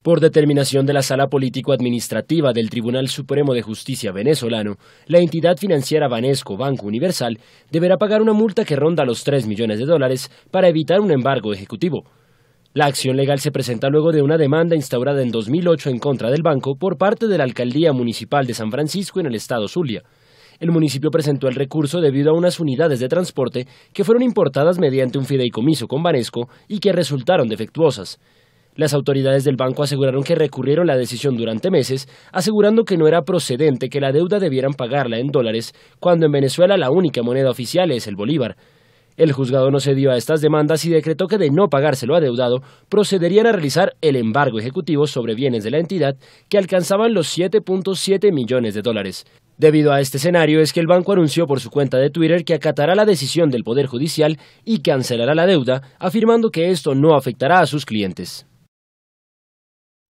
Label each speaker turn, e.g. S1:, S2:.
S1: Por determinación de la Sala Político-Administrativa del Tribunal Supremo de Justicia venezolano, la entidad financiera Banesco Banco Universal deberá pagar una multa que ronda los 3 millones de dólares para evitar un embargo ejecutivo. La acción legal se presenta luego de una demanda instaurada en 2008 en contra del banco por parte de la Alcaldía Municipal de San Francisco en el estado Zulia. El municipio presentó el recurso debido a unas unidades de transporte que fueron importadas mediante un fideicomiso con Banesco y que resultaron defectuosas. Las autoridades del banco aseguraron que recurrieron la decisión durante meses, asegurando que no era procedente que la deuda debieran pagarla en dólares, cuando en Venezuela la única moneda oficial es el bolívar. El juzgado no cedió a estas demandas y decretó que de no pagárselo adeudado, procederían a realizar el embargo ejecutivo sobre bienes de la entidad que alcanzaban los 7.7 millones de dólares. Debido a este escenario es que el banco anunció por su cuenta de Twitter que acatará la decisión del Poder Judicial y cancelará la deuda, afirmando que esto no afectará a sus clientes.